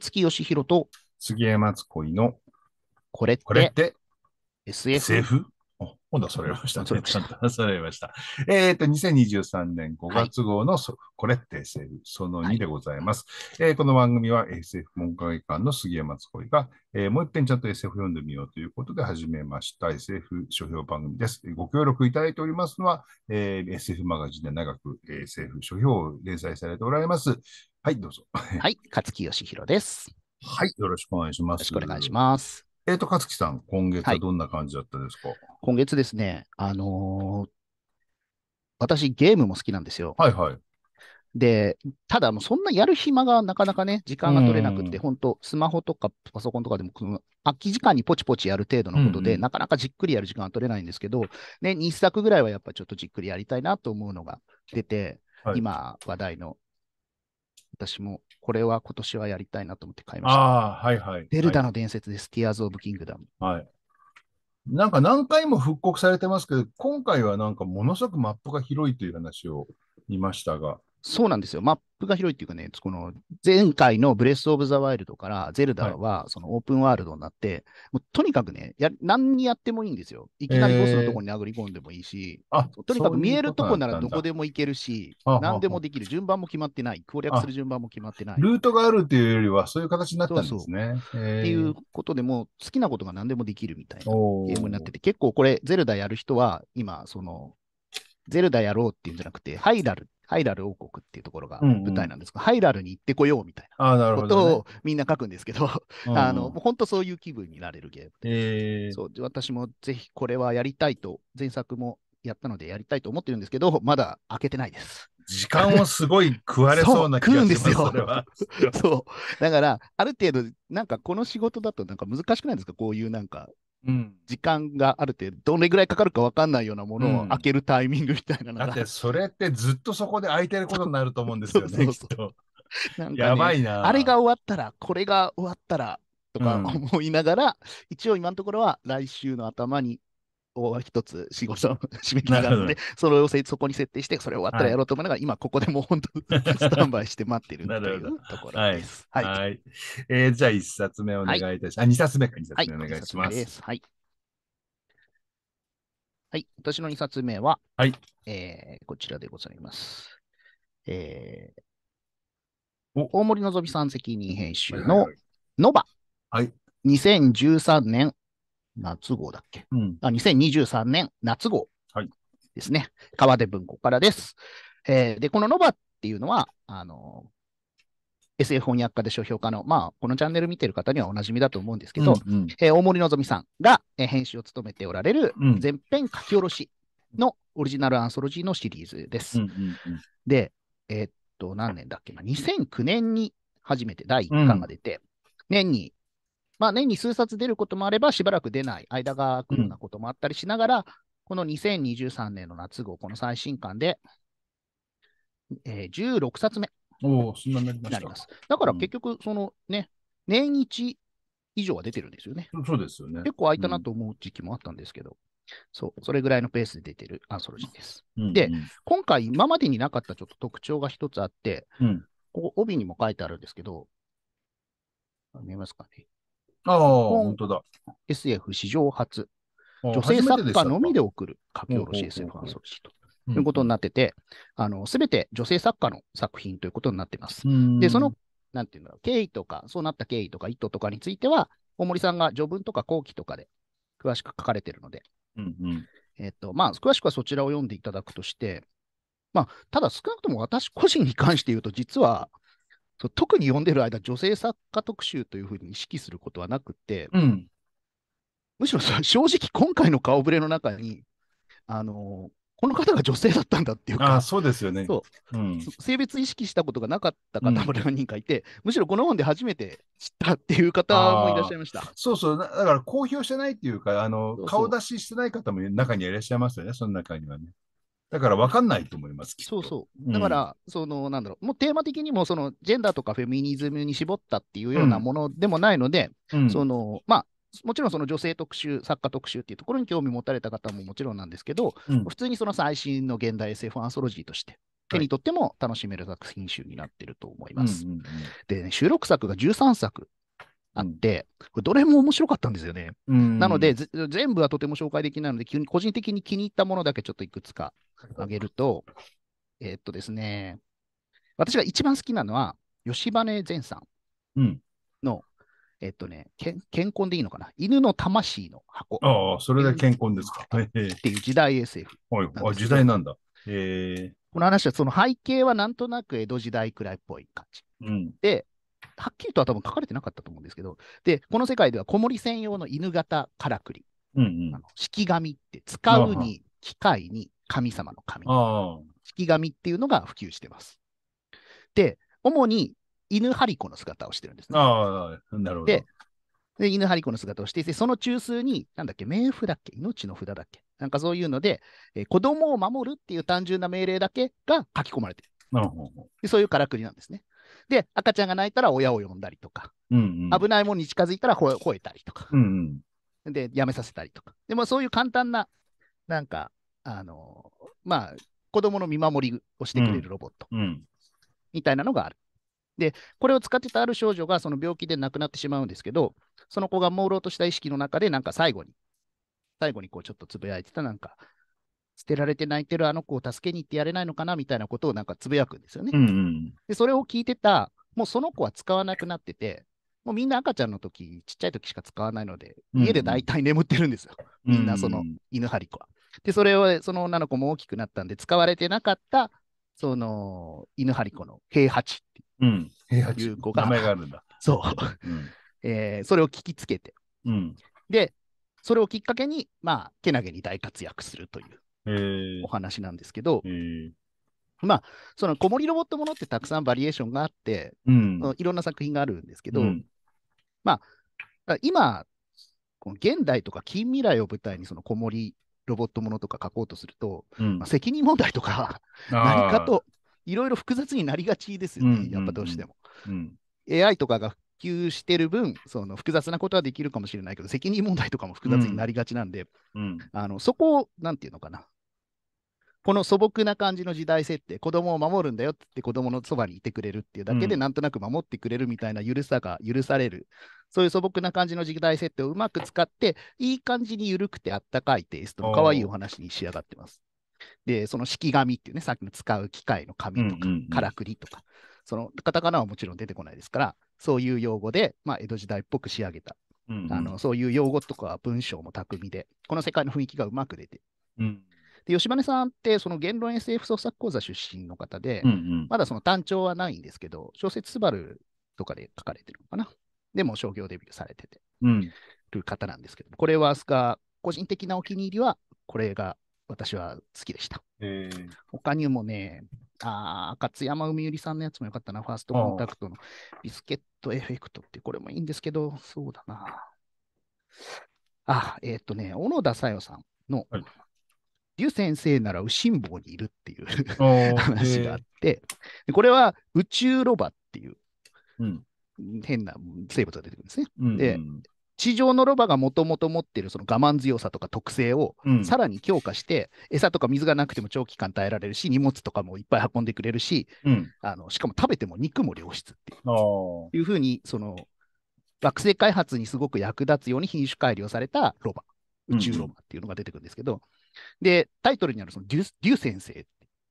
勝義弘と杉山津恋のこれってこれって SF? 今度はそれました、ね。それんとそれました。えっ、と、2023年5月号の、はい、これって SF その2でございます。はい、えー、この番組は SF 文化会館の杉山津恋が、えー、もう一遍ちゃんと SF 読んでみようということで始めました SF 書評番組です。ご協力いただいておりますのは、えー、SF マガジンで長く SF 書評を連載されておられます、はい、どうぞ。はい、勝木義弘です。はい、よろしくお願いします。よろしくお願いします。えっ、ー、と、勝木さん、今月はどんな感じだったですか、はい、今月ですね、あのー、私、ゲームも好きなんですよ。はいはい。で、ただ、そんなやる暇がなかなかね、時間が取れなくて、本当、スマホとかパソコンとかでも、空き時間にポチポチやる程度のことで、うんうん、なかなかじっくりやる時間は取れないんですけど、ね、2作ぐらいはやっぱちょっとじっくりやりたいなと思うのが出て、はい、今話題の私もこれは今年はやりたいなと思って買いました。ああ、はいはい。デルダの伝説です。はい、Tears of Kingdom。はい。なんか何回も復刻されてますけど、今回はなんかものすごくマップが広いという話を見ましたが、そうなんですよ。マップが広いっていうかね、この前回のブレス・オブ・ザ・ワイルドからゼルダはそのオープンワールドになって、はい、とにかくねや、何にやってもいいんですよ。いきなりボスのとこに殴り込んでもいいし、えー、とにかく見えるとこならどこでも行けるし、何でもできる、順番も決まってない、攻略する順番も決まってない。ルートがあるっていうよりは、そういう形になったんですね。っていうことでも、好きなことが何でもできるみたいなゲームになってて、結構これ、ゼルダやる人は今、そのゼルダやろうっていうんじゃなくて、ハイラル、ハイラル王国っていうところが舞台なんですけど、うんうん、ハイラルに行ってこようみたいなことをみんな書くんですけど、どね、あの、本当そういう気分になれるゲームで、えー、そう私もぜひこれはやりたいと、前作もやったのでやりたいと思ってるんですけど、まだ開けてないです。時間をすごい食われそうな気がしますそう食うんですよ。そう。だから、ある程度、なんかこの仕事だとなんか難しくないですかこういうなんかうん、時間がある程度、どれぐらいかかるか分かんないようなものを開けるタイミングみたいなのが、うん、だって、それってずっとそこで開いてることになると思うんですよね、そうそうそうなんか、ね、やばいな。あれが終わったら、これが終わったらとか思いながら、うん、一応今のところは来週の頭に一つ仕事を締め切りがあって、それをそこに設定して、それ終わったらやろうと思うのがはい、今ここでもう本当、スタンバイして待ってるというところです。はい、はいえー、じゃあ1冊目お願いいたします。はい、2冊目か、2冊目お願いします。はい、はい、私の2冊目は、はいえー、こちらでございます。えー、大森のぞみさん責任編集の、はいはい、ノバ。はい。2013年夏号だっけ、うん、あ ?2023 年夏号ですね。はい、川出文庫からです。えー、で、このノバっていうのは、あの SF 翻訳家で書評家の、まあ、このチャンネル見てる方にはおなじみだと思うんですけど、うんうん、えー、大森のぞみさんが、えー、編集を務めておられる、全編書き下ろしのオリジナルアンソロジーのシリーズです。うんうんうん、で、えー、っと、何年だっけな、2009年に初めて第1巻が出て、うん、年にまあ、年に数冊出ることもあれば、しばらく出ない、間が空くようなこともあったりしながら、うん、この2023年の夏号、この最新刊で、えー、16冊目になります。だから結局、そのね、年日。以上は出てるんですよね。そうですよね。結構空いたなと思う時期もあったんですけど、うん、そう、それぐらいのペースで出てるアンソロジーです。うんうん、で、今回、今までになかったちょっと特徴が一つあって、うん、ここ、帯にも書いてあるんですけど、見えますかね。ああ、本当だ。SF 史上初。女性作家のみで送る書き下ろし SF ファンソロジーと。ということになってて、すべて女性作家の作品ということになってます。で、その、なんていうんだろう、経緯とか、そうなった経緯とか、意図とかについては、大森さんが序文とか後期とかで詳しく書かれてるので、うんうんえっとまあ、詳しくはそちらを読んでいただくとして、まあ、ただ少なくとも私個人に関して言うと、実は特に読んでる間、女性作家特集というふうに意識することはなくて、うん、むしろ正直、今回の顔ぶれの中に、あのー、この方が女性だったんだっていうか、そうですよね、うん、性別意識したことがなかった方も何人かいて、うん、むしろこの本で初めて知ったっていう方もいらっしゃいましたそうそう、だから公表してないっていうか、あの顔出ししてない方も中にはいらっしゃいますよね、その中にはね。だから分かんないと思います、そうそう。だから、うん、その、なんだろう、もうテーマ的にも、その、ジェンダーとかフェミニズムに絞ったっていうようなものでもないので、うん、その、まあ、もちろんその女性特集、作家特集っていうところに興味持たれた方ももちろんなんですけど、うん、普通にその最新の現代 SF アンソロジーとして、手にとっても楽しめる作品集になってると思います。で、ね、収録作が13作あって、これどれも面白かったんですよね。なので、全部はとても紹介できないので、個人的に気に入ったものだけちょっといくつか挙げると、えー、っとですね、私が一番好きなのは、吉羽善さんの、うん、えっとね、け健康でいいのかな犬の魂の箱。ああ、それで健康ですか。っていう時代 SF、はい。あ、時代なんだ。え。この話は、その背景はなんとなく江戸時代くらいっぽい感じ。うん、で、はっきりとは多分書かれてなかったと思うんですけど、で、この世界では子守専用の犬型からくり、うんうん、あの式紙って使うに機械に神様の神、式紙っていうのが普及してます。で、主に犬張り子の姿をしてるんですね。ああ、なるほど。で、で犬張り子の姿をしていて、その中枢に、なんだっけ、冥府だっけ、命の札だっけ、なんかそういうので、えー、子供を守るっていう単純な命令だけが書き込まれてる。なるほど。そういうからくりなんですね。で、赤ちゃんが泣いたら親を呼んだりとか、うんうん、危ないものに近づいたら吠えたりとか、うんうん、で、やめさせたりとか。でもそういう簡単な、なんか、あのー、まあ、子供の見守りをしてくれるロボット、みたいなのがある。で、これを使ってたある少女がその病気で亡くなってしまうんですけど、その子が朦朧とした意識の中で、なんか最後に、最後にこうちょっとつぶやいてた、なんか、捨てられて泣いてるあの子を助けに行ってやれないのかなみたいなことをなんかつぶやくんですよね。うんうん、でそれを聞いてた、もうその子は使わなくなってて、もうみんな赤ちゃんの時ちっちゃい時しか使わないので、家で大体眠ってるんですよ。うんみんなその犬張り子は。で、それをその女の子も大きくなったんで、使われてなかった、その犬張り子の平八っていう,、ん、平八う子が。名前があるんだ。そう。うん、えー、それを聞きつけて。うん、で、それをきっかけに、まあ、けなげに大活躍するという。お話なんですけど、まあ、その子守ロボットものってたくさんバリエーションがあって、うん、いろんな作品があるんですけど、うん、まあ、今、この現代とか近未来を舞台にその子守ロボットものとか書こうとすると、うん、まあ、責任問題とか何かといろいろ複雑になりがちですよね、うんうんうん、やっぱどうしても。AI とかが普及してる分、その複雑なことはできるかもしれないけど、責任問題とかも複雑になりがちなんで、あのそこを、なんていうのかな、この素朴な感じの時代設定、子供を守るんだよってって子供のそばにいてくれるっていうだけで、なんとなく守ってくれるみたいな許さが許される。そういう素朴な感じの時代設定をうまく使って、いい感じに緩くてあったかいテイストの可愛いお話に仕上がってます。で、その式紙っていうね、さっきの使う機械の紙とか、からくりとか、そのカタカナはもちろん出てこないですから、そういう用語で、まあ、江戸時代っぽく仕上げた、うんうん、あの。そういう用語とか文章も巧みで、この世界の雰囲気がうまく出て、うん、で、吉羽さんって、その言論 SF 創作講座出身の方で、うんうん、まだその単調はないんですけど、小説スバルとかで書かれてるのかな。でも商業デビューされてて、うん、る方なんですけど、これはあすか、個人的なお気に入りは、これが私は好きでした。えー、他にもね、あ勝山海百合さんのやつもよかったな、ファーストコンタクトのビスケットエフェクトって、これもいいんですけど、そうだな。あ、えっ、ー、とね、小野田さよさんの劉先生なら右心房にいるっていう 話があって、これは宇宙ロバっていう、変な生物が出てくるんですね。うん、で、地上のロバがもともと持ってるその我慢強さとか特性をさらに強化して、うん、餌とか水がなくても長期間耐えられるし、荷物とかもいっぱい運んでくれるし、うん、あのしかも食べても肉も良質っていういうふうに、その惑星開発にすごく役立つように品種改良されたロバ宇宙ロマっていうのが出てくるんですけど、うん、で、タイトルにあるそのデュデュ先生っ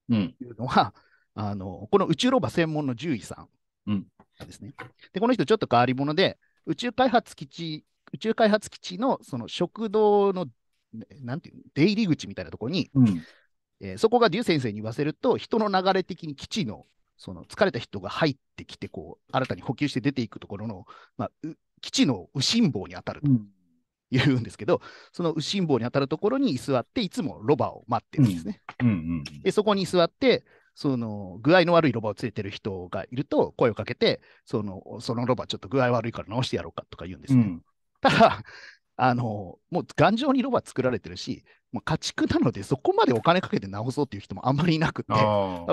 ていうのは、うん、あのこの宇宙ローマ専門の獣医さんですね。で、この人ちょっと変わり者で、宇宙開発基地、宇宙開発基地のその食堂の、なんていう出入り口みたいなところに、うんえー、そこがデュ先生に言わせると、人の流れ的に基地のその疲れた人が入ってきてこう、新たに補給して出ていくところの、まあ、基地の右心房に当たると。うん言うんですけど、その右心房に当たるところに居座って、いつもロバを待ってるんですね。でそこに座って、その具合の悪いロバを連れてる人がいると声をかけて、そのそのロバちょっと具合悪いから直してやろうかとか言うんですね。うん、ただ、あの、もう頑丈にロバ作られてるし、もう家畜なので、そこまでお金かけて直そうっていう人もあんまりいなくて、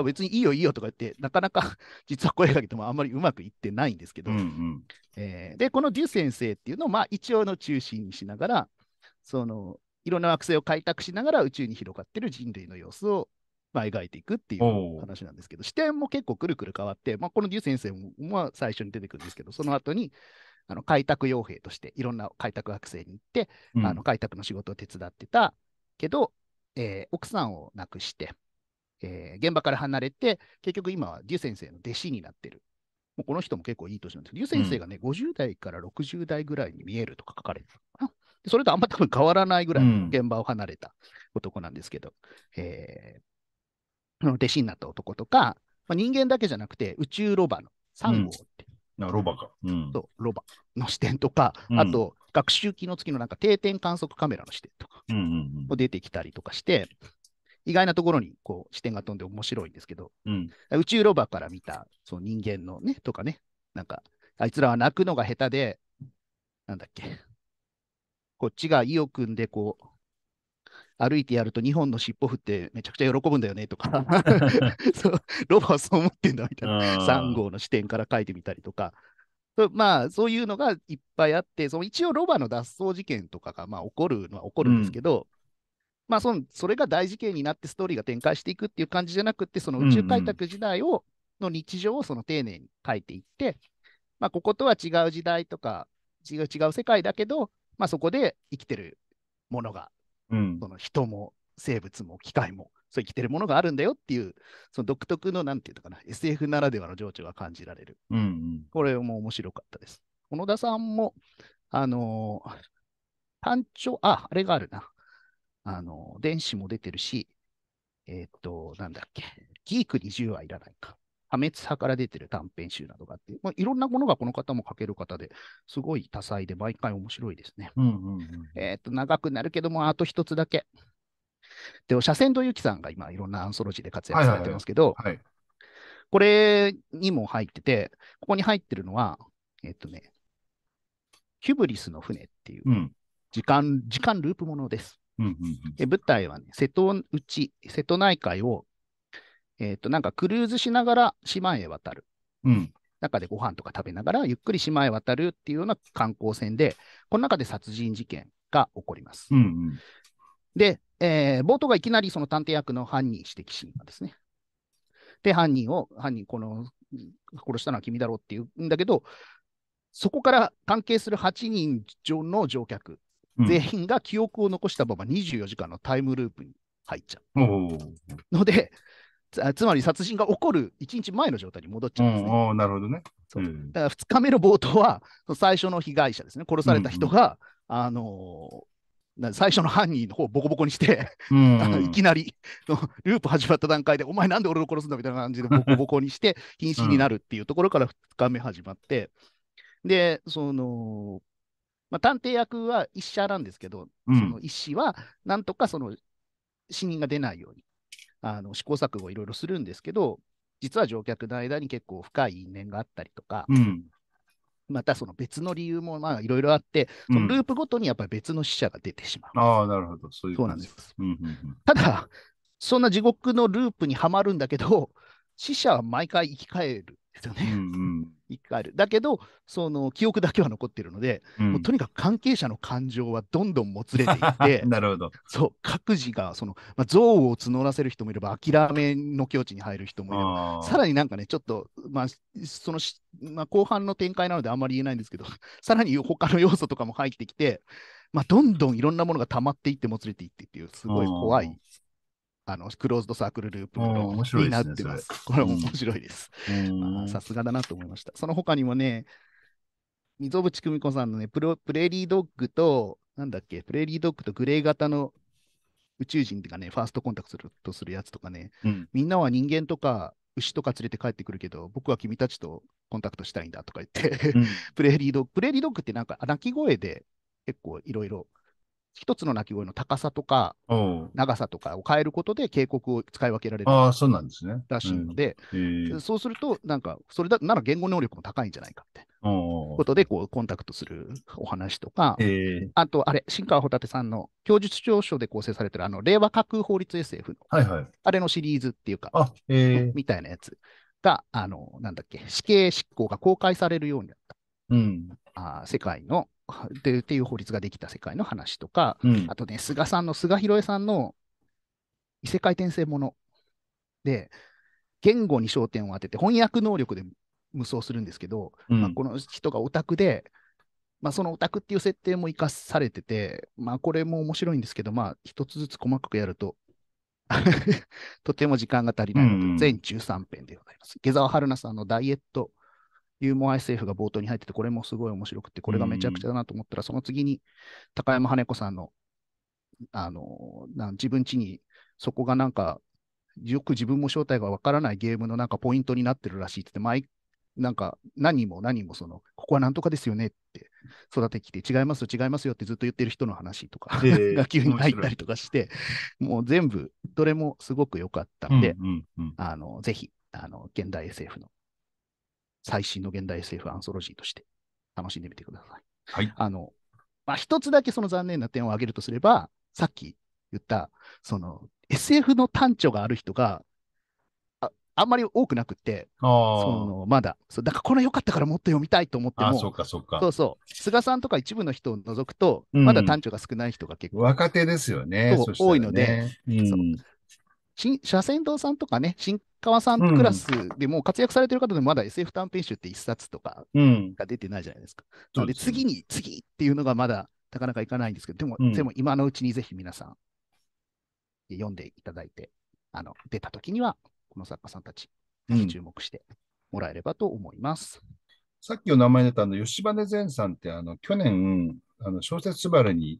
別にいいよいいよとか言って、なかなか実は声かけてもあんまりうまくいってないんですけど、うんうん、えー、で、このデュ先生っていうのを、まあ、一応の中心にしながら、その、いろんな惑星を開拓しながら宇宙に広がってる人類の様子を、まあ、描いていくっていう話なんですけど、視点も結構くるくる変わって、まあ、このデュ先生も、まあ、最初に出てくるんですけど、その後に、あの開拓傭兵としていろんな開拓学生に行って、うん、あの開拓の仕事を手伝ってたけど、えー、奥さんを亡くして、えー、現場から離れて、結局今はデュ先生の弟子になってる。もうこの人も結構いい年なんですけど、デュ先生がね、うん、50代から60代ぐらいに見えるとか書かれてるそれとあんま多分変わらないぐらい現場を離れた男なんですけど、うん、えー、弟子になった男とか、まあ、人間だけじゃなくて宇宙ロバのサンゴっロバか、うん、そうロバの視点とか、うん、あと学習機能付きのなんか定点観測カメラの視点とかも出てきたりとかして、意外なところにこう視点が飛んで面白いんですけど、うん、宇宙ロバから見たその人間のねとかね、なんかあいつらは泣くのが下手で、なんだっけ、こっちが意を組んでこう歩いてやると2本の尻尾振ってめちゃくちゃ喜ぶんだよねとか そうロバはそう思ってんだみたいな3号の視点から書いてみたりとかまあそういうのがいっぱいあってその一応ロバの脱走事件とかがまあ起こるのは起こるんですけど、うん、まあそのそれが大事件になってストーリーが展開していくっていう感じじゃなくてその宇宙開拓時代を、の日常をその丁寧に書いていって、まあ、こことは違う時代とか違う違う世界だけど、まあ、そこで生きてるものがうん、その人も生物も機械も、そう生きてるものがあるんだよっていう、その独特の、なんていうのかな、SF ならではの情緒が感じられる。うんうん、これも面白かったです。小野田さんも、あのー、単調、あ、あれがあるな。あのー、電子も出てるし、えー、っと、なんだっけ、ギークに0はいらないか。破滅派から出てる短編集などがあって、まあ、いろんなものがこの方も書ける方ですごい多彩で毎回面白いですね。えっ、と、長くなるけども、あと一つだけ。で、おしゃとゆきさんが今いろんなアンソロジーで活躍されてますけど、これにも入ってて、ここに入ってるのは、えっ、ー、とね、キュブリスの船っていう時間、うん、時間ループものです。舞台はね、瀬戸内、瀬戸内海をえっ、ー、と、なんかクルーズしながら島へ渡る。うん。中でご飯とか食べながらゆっくり島へ渡るっていうような観光船で、この中で殺人事件が起こります。うんうん、で、えー、冒頭がいきなりその探偵役の犯人指摘シーンですね。で、犯人を、犯人、この、殺したのは君だろうっていうんだけど、そこから関係する8人の乗客、全員が記憶を残したまま24時間のタイムループに入っちゃう。ので、つまり殺人が起こる1日前の状態に戻っちゃうんですね。ああ、なるほどね。そうだから2日目の冒頭は、最初の被害者ですね、殺された人が、うんうん、あのー、最初の犯人の方をボコボコにして、うんうん、いきなりループ始まった段階で、お前なんで俺を殺すんだみたいな感じで ボコボコにして、瀕死になるっていうところから2日目始まって、で、その、まあ、探偵役は医者なんですけど、うん、その医師は、なんとかその死人が出ないようにあの試行錯誤いろいろするんですけど、実は乗客の間に結構深い因縁があったりとか、うん、またその別の理由もいろいろあって、そのループごとにやっぱり別の死者が出てしまう。うん、ああ、なるほど、そういうことなんです。うんうんうん、ただ、そんな地獄のループにはまるんだけど、死者は毎回生き返るんですよね。うんうん一回ある。だけど、その記憶だけは残ってるので、うん、もうとにかく関係者の感情はどんどんもつれていって、なるほどそう各自がその、まあ、憎悪を募らせる人もいれば、諦めの境地に入る人もいれば、さらになんかね、ちょっと、まあそのまあ、後半の展開なのであんまり言えないんですけど、さらに他の要素とかも入ってきて、まあ、どんどんいろんなものが溜まっていってもつれていってっていう、すごい怖いあのクローズドサークルループになってます。すね、これも面白いです。さすがだなと思いました。その他にもね、溝渕久美子さんのねプロ、プレーリードッグと、なんだっけ、プレーリードッグとグレー型の宇宙人がね、ファーストコンタクトするやつとかね、うん、みんなは人間とか牛とか連れて帰ってくるけど、僕は君たちとコンタクトしたいんだとか言ってうん、プレーリードッグ、プレーリードッグってなんか鳴き声で結構いろいろ一つの鳴き声の高さとか、長さとかを変えることで警告を使い分けられるあそうなんですねらしいので、そうすると、なんか、それだなら言語能力も高いんじゃないかってことでこう、コンタクトするお話とか、あと、あれ、新川ホ立さんの供述調書で構成されてる、あの、令和架空法律 SF の、あれのシリーズっていうか、みたいなやつが、あの、なんだっけ、死刑執行が公開されるようになった。うん、あ世界のでっていう法律ができた世界の話とか、うん、あとね、菅さんの、菅弘恵さんの異世界転生もので、言語に焦点を当てて翻訳能力で無双するんですけど、うん、まあ、この人がオタクで、まあ、そのオタクっていう設定も生かされてて、まあ、これも面白いんですけど、まあ、一つずつ細かくやると とても時間が足りないので、全13編でございます。下沢春菜さんのダイエットユーモア SF が冒頭に入ってて、これもすごい面白くて、これがめちゃくちゃだなと思ったら、その次に高山羽子さんの、あの、な自分家に、そこがなんか、よく自分も正体がわからないゲームのなんかポイントになってるらしいってって、毎なんか何も何もその、ここはなんとかですよねって育ててきて、違いますよ、違いますよってずっと言ってる人の話とか、が急に入ったりとかして、もう全部、どれもすごく良かったんで、あのぜひ、あの現代 SF の最新の現代 SF アンソロジーとして楽しんでみてください。はい。あの、まあ、一つだけその残念な点を挙げるとすれば、さっき言った、その SF の短調がある人があ、あんまり多くなくて、そのまだそう、だからこれ良かったからもっと読みたいと思っても、そうかそうかそうそう、菅さんとか一部の人を除くと、うん、まだ短調が少ない人が結構、若手ですよね、多いので、うん、車線堂さんとかね、新川さんクラスでも活躍されてる方でもまだ SF 短編集って1冊とかが出てないじゃないですか。うん、で次に次っていうのがまだなかなかいかないんですけど、でも、うん、でも今のうちにぜひ皆さん読んでいただいて、あの出た時にはこの作家さんたち、ぜひ注目してもらえればと思います。うん、さっきお名前出たあの吉羽善さんってあの去年あの小説すばるに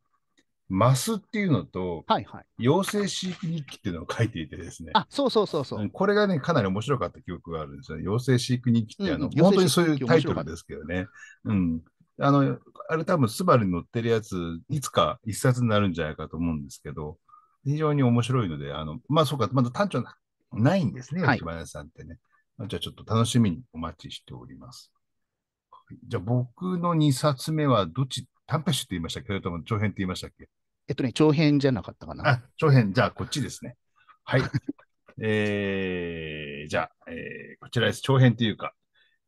マスっていうのと、はいはい、妖精飼育日記っていうのを書いていてですね。あ、そうそうそうそう。これがね、かなり面白かった記憶があるんですよね。妖精飼育日記って、あの、うん、本当にそういうタイトルですけどね。うん。あの、あれ多分、スバルに乗ってるやつ、いつか一冊になるんじゃないかと思うんですけど、非常に面白いので、あの、まあそうか、まだ単調なないんですね、吉林さんってね。はい、じゃあちょっと楽しみにお待ちしております。じゃあ僕の2冊目はどっち、短編集って言いましたけれども、長編って言いましたっけえっとね、長編じゃなかったかな。あ、長編、じゃあこっちですね。はい。えー、じゃあ、えー、こちらです。長編というか、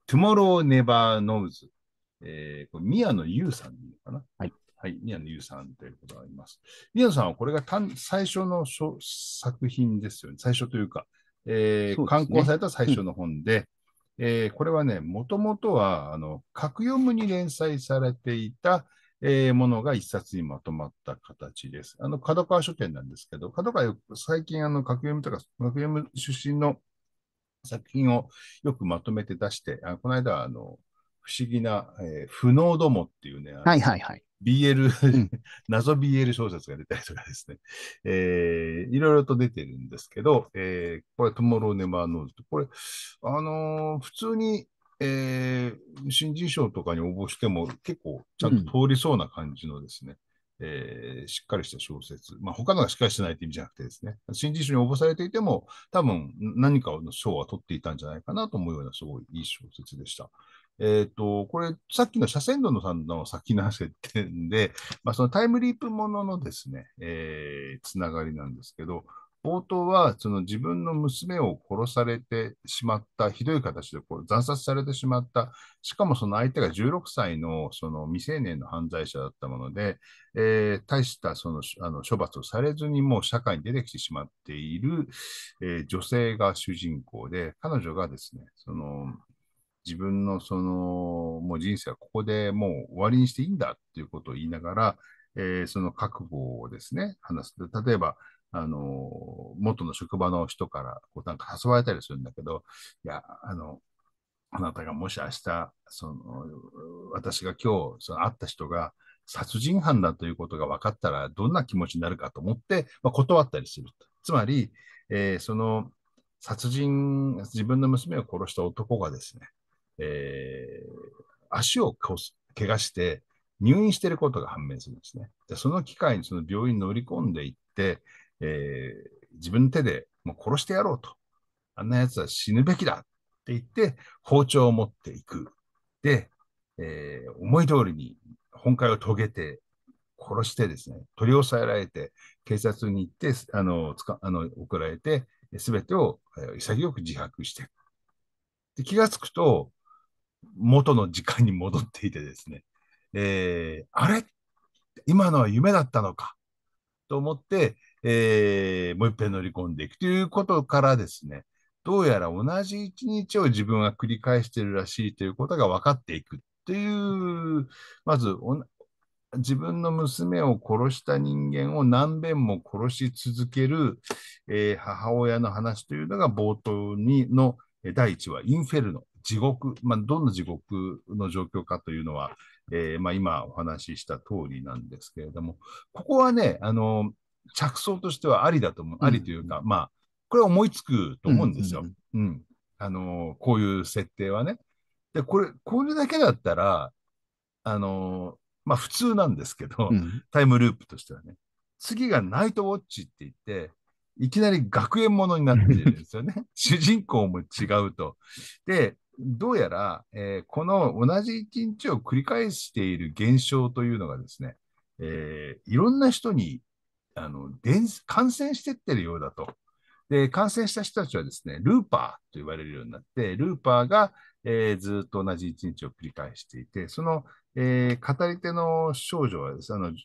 Tomorrow Never Knows。えー、これ宮野優さんいかな。はい。はい、宮野優さんということがあります。宮野さんはこれが最初の作品ですよね。最初というか、えー、刊行、された最初の本で、うん、えー、これはね、もともとはあの、格読むに連載されていた、えー、ものが一冊にまとまった形です。あの、角川書店なんですけど、角川よく最近、あの、格読みとか、格読み出身の作品をよくまとめて出して、あこの間、あの、不思議な、えー、不能どもっていうね、はいはいはい。BL、謎 BL 小説が出たりとかですね、えー、いろいろと出てるんですけど、えー、これ、トモローネマーノーズと、これ、あのー、普通にえー、新人賞とかに応募しても結構ちゃんと通りそうな感じのですね、うん、えー、しっかりした小説、まあ、他のがしっかりしてないって意味じゃなくてですね、新人賞に応募されていても、多分何かの賞は取っていたんじゃないかなと思うような、すごいいい小説でした。えっ、と、これ、さっきの車線道のさんの先の話点 で、まあ、そのタイムリープもののですね、えー、つながりなんですけど、冒頭はその自分の娘を殺されてしまった、ひどい形でこう惨殺されてしまった、しかもその相手が16歳のその未成年の犯罪者だったもので、えー、大したそのあの処罰をされずにもう社会に出てきてしまっている、えー、女性が主人公で、彼女がですね、その自分のそのもう人生はここでもう終わりにしていいんだということを言いながら、えー、その覚悟をですね、話す。例えば、あの、元の職場の人からこうなんか誘われたりするんだけど、いや、あの、あなたがもし明日、その、私が今日、その会った人が殺人犯だということが分かったら、どんな気持ちになるかと思って、まあ、断ったりする。と。つまり、えー、その、殺人、自分の娘を殺した男がですね、えー、足を怪我して、入院していることが判明するんですね。で、その機会にその病院に乗り込んでいって、えー、自分の手でもう殺してやろうと。あんな奴は死ぬべきだって言って、包丁を持っていく。で、えー、思い通りに本会を遂げて、殺してですね、取り押さえられて、警察に行って、あの、つかあの送られて、すべてを潔く自白してで気がつくと、元の時間に戻っていてですね、えー、あれ今のは夢だったのかと思って、えー、もう一遍乗り込んでいくということからですね、どうやら同じ一日を自分は繰り返しているらしいということが分かっていくっていう、まず自分の娘を殺した人間を何遍も殺し続ける、えー、母親の話というのが冒頭にの第一話、インフェルノ、地獄、まあ、どんな地獄の状況かというのは、えーまあ、今お話しした通りなんですけれども、ここはね、あの着想としてはありだと思う、ありというか、まあ、これは思いつくと思うんですよ。うん。あのー、こういう設定はね。で、これ、これだけだったら、あのー、まあ普通なんですけど、うん、タイムループとしてはね。次がナイトウォッチって言って、いきなり学園ものになってるんですよね。主人公も違うと。で、どうやら、えー、この同じ一日を繰り返している現象というのがですね、えー、いろんな人にあの伝感染してってるようだと。で、感染した人たちはですね、ルーパーと言われるようになって、ルーパーが、えー、ずっと同じ一日を繰り返していて、その、えー、語り手の少女はです、ね、あの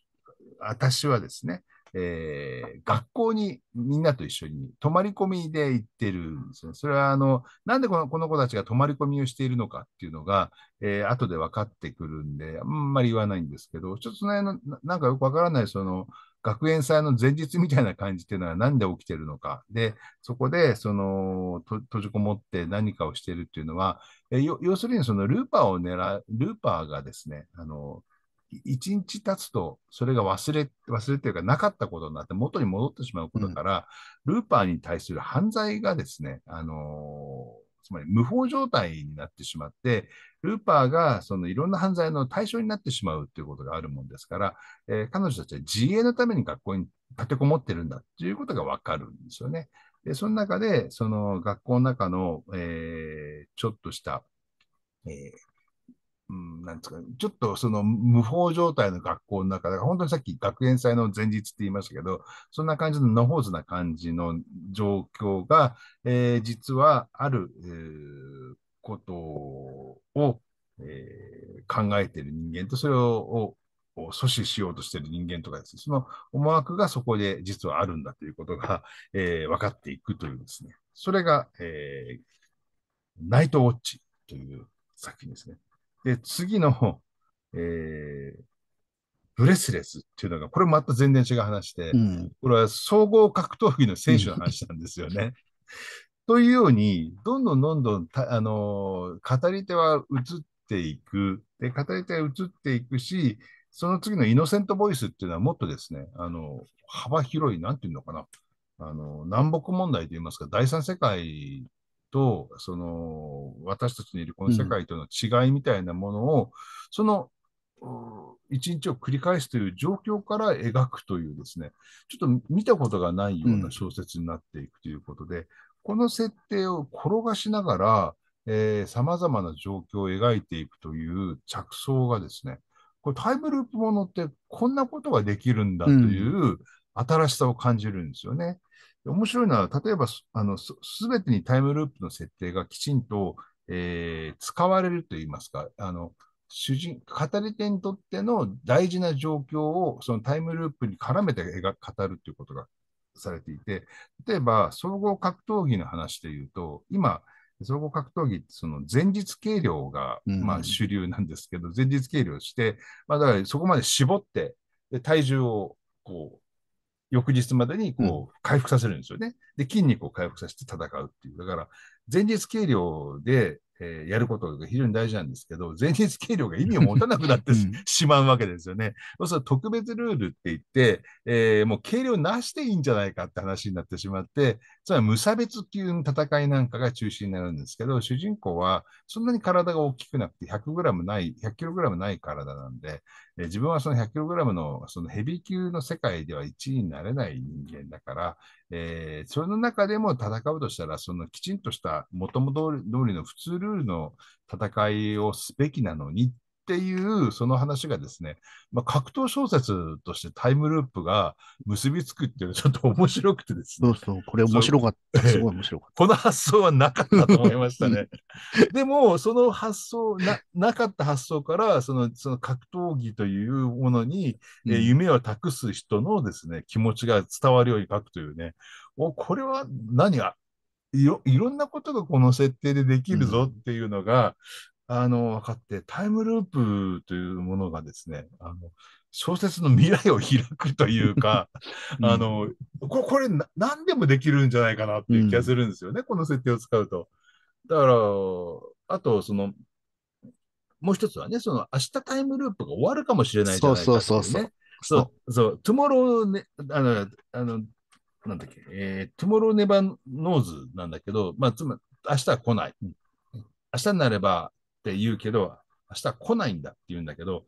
私はですね、えー、学校にみんなと一緒に泊まり込みで行ってるんですね。それはあの、なんでこのこの子たちが泊まり込みをしているのかっていうのが、えー、後で分かってくるんで、あんまり言わないんですけど、ちょっとその辺の、なんかよく分からない、その、学園祭の前日みたいな感じっていうのは何で起きてるのか。で、そこで、その、閉じこもって何かをしてるっていうのは、え要するにそのルーパーを狙う、ルーパーがですね、あの、一日経つと、それが忘れ、忘れてるか、なかったことになって、元に戻ってしまうことから、うん、ルーパーに対する犯罪がですね、あのーつまり無法状態になってしまって、ルーパーがそのいろんな犯罪の対象になってしまうということがあるもんですから、えー、彼女たちは自衛のために学校に立てこもってるんだということがわかるんですよね。でその中で、その学校の中の、えー、ちょっとした、えー、うん、なんですか、ね、ちょっとその無法状態の学校の中で、本当にさっき学園祭の前日って言いましたけど、そんな感じの野放図な感じの状況が、えー、実はある、えー、ことを、えー、考えている人間と、それをを阻止しようとしている人間とかですね、その思惑がそこで実はあるんだということが、えー、分かっていくというですね、それが、えー、ナイトウォッチという作品ですね。で、次の、えー、ブレスレスっていうのが、これまた全然違う話で、うん、これは総合格闘技の選手の話なんですよね。というように、どんどんどんどん、あのー、語り手は移っていく、で、語り手は移っていくし、その次のイノセントボイスっていうのはもっとですね、あの、幅広い、なんていうのかな、あの、南北問題といいますか、第三世界と、その、私たちのいるこの世界との違いみたいなものを、うん、その、一日を繰り返すという状況から描くというですね、ちょっと見たことがないような小説になっていくということで、うん、この設定を転がしながら、さまざまな状況を描いていくという着想がですね、これタイムループものってこんなことができるんだという新しさを感じるんですよね。面白いのは、例えば、あの、すべてにタイムループの設定がきちんと、えー、使われるといいますか、あの、主人、語り手にとっての大事な状況を、そのタイムループに絡めて語るということがされていて、例えば、総合格闘技の話で言うと、今、総合格闘技ってその前日計量が、まあ、主流なんですけど、うん、前日計量して、まあ、だからそこまで絞って、で体重をこう翌日までにこう回復させるんですよね。で、筋肉を回復させて戦うっていう。だから、前日計量で、えー、やることが非常に大事なんですけど、前日計量が意味を持たなくなってうん、しまうわけですよね。要するに特別ルールって言って、えー、もう計量なしでいいんじゃないかって話になってしまって、つまり無差別級の戦いなんかが中心になるんですけど、主人公はそんなに体が大きくなくて100グラムない、100キログラムない体なんで、えー、自分はその100キログラムのそのヘビー級の世界では1位になれない人間だから、えー、その中でも戦うとしたら、そのきちんとした、もともと通りの普通ルールの戦いをすべきなのにっっていうその話がですね、まあ、格闘小説としてタイムループが結びつくっていうのはちょっと面白くてですね。そうそう、これ面白かった。すごい面白かった。この発想はなかったと思いましたね。でも、その発想な、なかった発想から、そのその格闘技というものに、うん、え夢を託す人のですね、気持ちが伝わるように書くというね、おこれは何がいろいろんなことがこの設定でできるぞっていうのが、あの、分かって、タイムループというものがですね、あの、小説の未来を開くというか、うん、あの、これ、これ何でもできるんじゃないかなっていう気がするんですよね、うん、この設定を使うと。だから、あと、その、もう一つはね、その、明日タイムループが終わるかもしれないじゃないか、ね、そうそうそう。そう、そう、トゥモローね、あの、あの、なんだっけ、えー、トゥモローネバノーズなんだけど、まあ、つまり、明日は来ない。明日になれば、って言うけど、明日来ないんだって言うんだけど、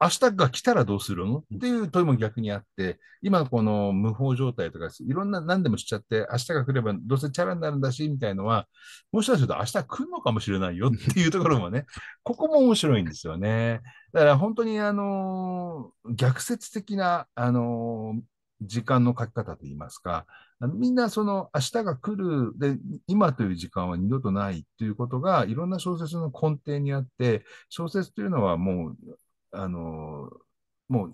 明日が来たらどうするのっていう問いも逆にあって、今この無法状態とか、いろんな何でもしちゃって、明日が来ればどうせチャラになるんだし、みたいのは、もしかすると明日来るのかもしれないよっていうところもね、ここも面白いんですよね。だから本当にあのー、逆説的な、あのー、時間の書き方といいますか、みんなその明日が来るで、今という時間は二度とないということが、いろんな小説の根底にあって、小説というのはもう、あの、もう、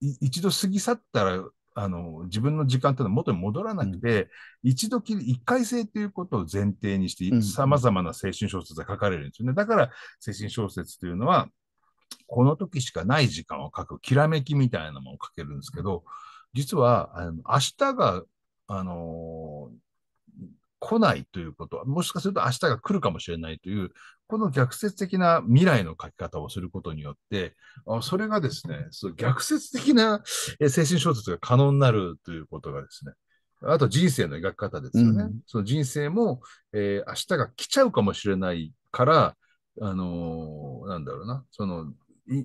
一度過ぎ去ったら、あの、自分の時間というのは元に戻らなくて、うん、一度きり、一回生ということを前提にして、さまざまな青春小説が書かれるんですよね。だから、青春小説というのは、この時しかない時間を書く、きらめきみたいなものを書けるんですけど、実は、あの明日があのー、来ないということは、もしかすると明日が来るかもしれないという、この逆説的な未来の書き方をすることによって、あそれがですね、その逆説的な精神小説が可能になるということがですね、あと人生の描き方ですよね。うん、その人生も、えー、明日が来ちゃうかもしれないから、あのー、なんだろうな、その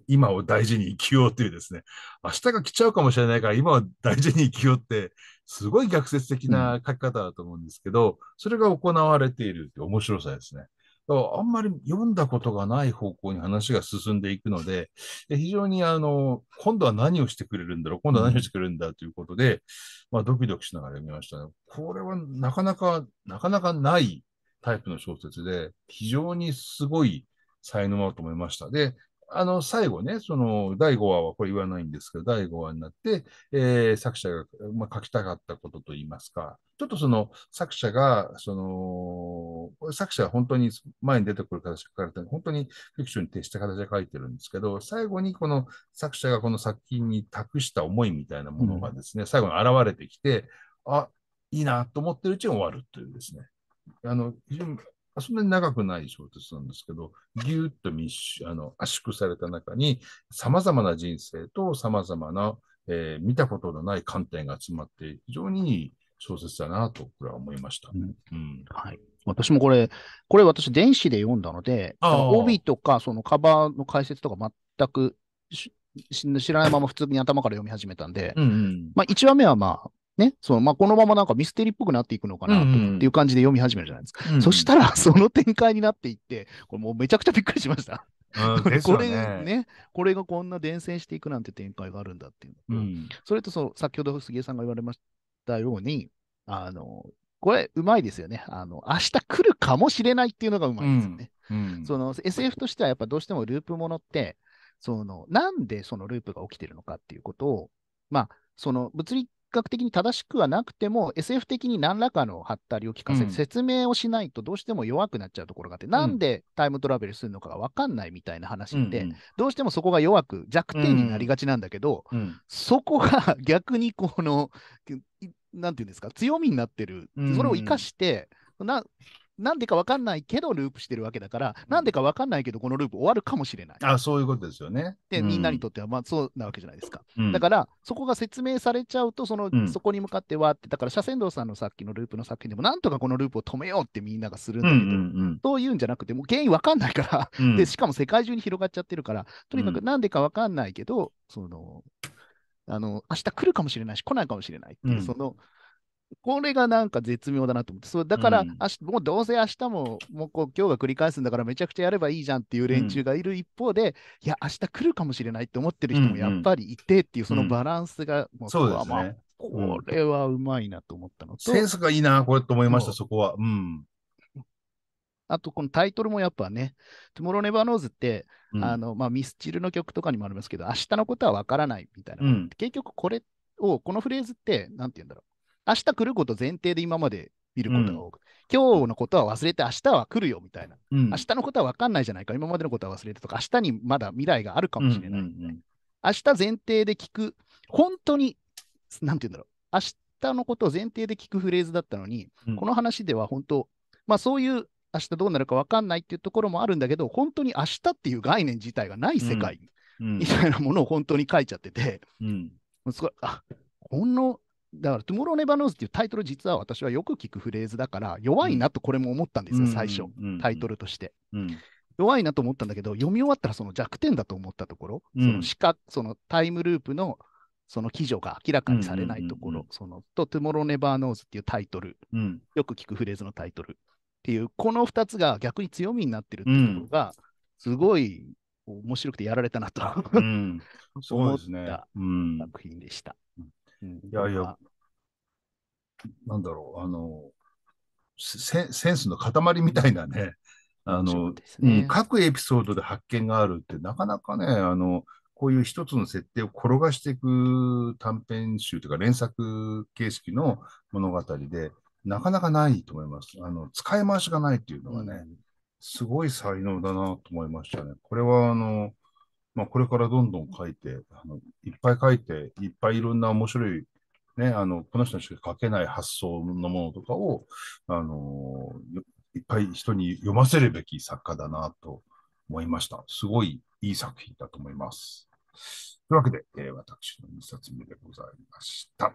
今を大事に生きようというですね、明日が来ちゃうかもしれないから今を大事に生きようって、すごい逆説的な書き方だと思うんですけど、うん、それが行われているって面白さですね。あんまり読んだことがない方向に話が進んでいくので、非常にあの、今度は何をしてくれるんだろう、今度は何をしてくれるんだということで、うん、まあ、ドキドキしながら読みましたね。これはなかなか、なかなかないタイプの小説で、非常にすごい才能だと思いました。で、あの、最後ね、その、第5話はこれ言わないんですけど、第5話になって、えー、作者が、まあ、書きたかったことといいますか、ちょっとその、作者が、その、作者は本当に前に出てくる形で書かれて本当にフィクションに徹した形で書いてるんですけど、最後にこの作者がこの作品に託した思いみたいなものがですね、うん、最後に現れてきて、あ、いいなと思ってるうちに終わるというですね。あの、非常にそんなに長くない小説なんですけど、ぎゅっと密集あの圧縮された中に、さまざまな人生とさまざまな、えー、見たことのない観点が集まって、非常にいい小説だなと、これは思いました。私もこれ、これ私、電子で読んだので、帯とかそのカバーの解説とか全く知らないまま普通に頭から読み始めたんで、まあ、1話目はまあ、ね、その、まあ、このままなんかミステリーっぽくなっていくのかな、っていう感じで読み始めるじゃないですか。うんうん、そしたら、その展開になっていって、これもうめちゃくちゃびっくりしました。うん これね、これがこんな伝染していくなんて展開があるんだっていう。うん、それとその、先ほど杉江さんが言われましたように、あの、これ、うまいですよね。あの、明日来るかもしれないっていうのがうまいですよね。うん、その、SF としてはやっぱどうしてもループものって、その、なんでそのループが起きてるのかっていうことを、まあ、その物理学的に正しくはなくても、SF 的に何らかのハったりを聞かせて、うん、説明をしないとどうしても弱くなっちゃうところがあって、うん、なんでタイムトラベルするのかが分かんないみたいな話で、うんうん、どうしてもそこが弱く、弱点になりがちなんだけど、うんうん、そこが逆にこの、なんていうんですか、強みになってる、それを生かして、ななんでか分かんないけどループしてるわけだから、な、んでか分かんないけど、このループ終わるかもしれない。あそういうことですよね。で、うん、みんなにとっては、まあ、そうなわけじゃないですか。うん、だから、そこが説明されちゃうと、その、うん、そこに向かってわって、だから、車線道さんのさっきのループの作品でも、なんとかこのループを止めようってみんながするんだけど、うんうんうん、そういうんじゃなくて、もう原因分かんないからで、しかも世界中に広がっちゃってるから、とにかくなんでか分かんないけど、その、あの明日来るかもしれないし、来ないかもしれないっていう、その、これがなんか絶妙だなと思って、そうだから、うん、もうどうせ明日も、もうこう今日が繰り返すんだから、めちゃくちゃやればいいじゃんっていう連中がいる一方で、うん、いや、明日来るかもしれないって思ってる人もやっぱりいてっていう、そのバランスが、う、そうですね。これはうまいなと思ったのと、センスがいいな、これと思いました、そこは。うん。あと、このタイトルもやっぱね、トゥモロネバーノーズって、うん、あの、まあ、ミスチルの曲とかにもありますけど、明日のことはわからないみたいな。結局、これを、このフレーズって、なんて言うんだろう。明日来ること前提で今まで見ることが多く、うん、今日のことは忘れて明日は来るよみたいな、うん、明日のことは分かんないじゃないか、今までのことは忘れてとか、明日にまだ未来があるかもしれない、ね。うんうんうん、明日前提で聞く、本当に、なんて言うんだろう、明日のことを前提で聞くフレーズだったのに、うん、この話では本当、まあそういう明日どうなるか分かんないっていうところもあるんだけど、本当に明日っていう概念自体がない世界みたいなものを本当に書いちゃってて、うん、すごい、あこのだから、トゥモローネバーノーズっていうタイトル、実は私はよく聞くフレーズだから、弱いなとこれも思ったんですよ、最初、タイトルとして。弱いなと思ったんだけど、読み終わったらその弱点だと思ったところ、その視覚、そのタイムループのその記事が明らかにされないところ、そのと、トゥモローネバーノーズっていうタイトル、よく聞くフレーズのタイトルっていう、この2つが逆に強みになってるっていうのが、すごい面白くてやられたなと 思った作品でした。いやいや、なんだろう、あの、センスの塊みたいなね、あの、ね、うん、各エピソードで発見があるって、なかなかね、あの、こういう一つの設定を転がしていく短編集というか連作形式の物語で、なかなかないと思います。あの、使い回しがないっていうのがね、すごい才能だなと思いましたね。これは、あの、まあ、これからどんどん書いてあの、いっぱい書いて、いっぱいいろんな面白い、ね、あのこの人にしか書けない発想のものとかを、あのいっぱい人に読ませるべき作家だなと思いました。すごいいい作品だと思います。というわけで、えー、私の2冊目でございました。